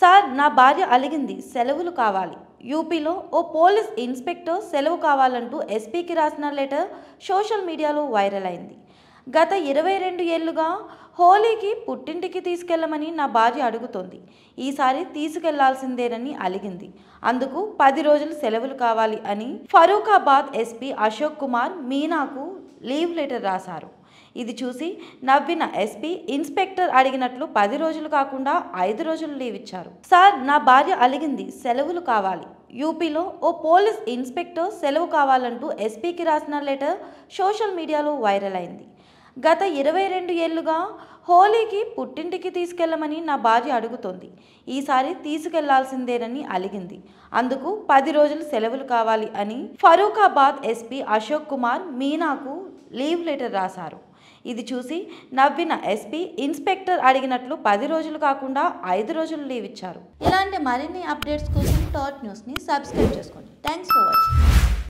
sir నా భార్య అలిగింది సెలవులు కావాలి యూపీలో ఓ పోలీస్ ఇన్స్పెక్టర్ సెలవు కావాలంటూ ఎస్పీకి రాసిన లెటర్ సోషల్ మీడియాలో వైరల్ అయింది గత ఇరవై రెండు ఏళ్లుగా హోలీకి పుట్టింటికి తీసుకెళ్లమని నా భార్య అడుగుతోంది ఈసారి తీసుకెళ్లాల్సిందేనని అలిగింది అందుకు పది రోజులు సెలవులు కావాలి అని ఫరూఖాబాద్ ఎస్పీ అశోక్ కుమార్ మీనాకు లీవ్ లెటర్ రాశారు ఇది చూసి నవ్విన ఎస్పీ ఇన్స్పెక్టర్ అడిగినట్లు పది రోజులు కాకుండా ఐదు రోజులు లీవ్ ఇచ్చారు సార్ నా భార్య అలిగింది సెలవులు కావాలి యూపీలో ఓ పోలీస్ ఇన్స్పెక్టర్ సెలవు కావాలంటూ ఎస్పీకి రాసిన లెటర్ సోషల్ మీడియాలో వైరల్ అయింది గత ఇరవై రెండు ఏళ్లుగా హోలీకి పుట్టింటికి తీసుకెళ్లమని నా భార్య అడుగుతోంది ఈసారి తీసుకెళ్లాల్సిందేనని అలిగింది అందుకు పది రోజులు సెలవులు కావాలి అని ఫరూఖాబాద్ ఎస్పీ అశోక్ కుమార్ మీనాకు లీవ్ లెటర్ రాశారు ఇది చూసి నవ్విన ఎస్పీ ఇన్స్పెక్టర్ అడిగినట్లు పది రోజులు కాకుండా ఐదు రోజులు లీవ్ ఇచ్చారు ఇలాంటి మరిన్ని అప్డేట్స్ కోసం టాట్ న్యూస్ని సబ్స్క్రైబ్ చేసుకోండి థ్యాంక్స్ ఫర్ వాచింగ్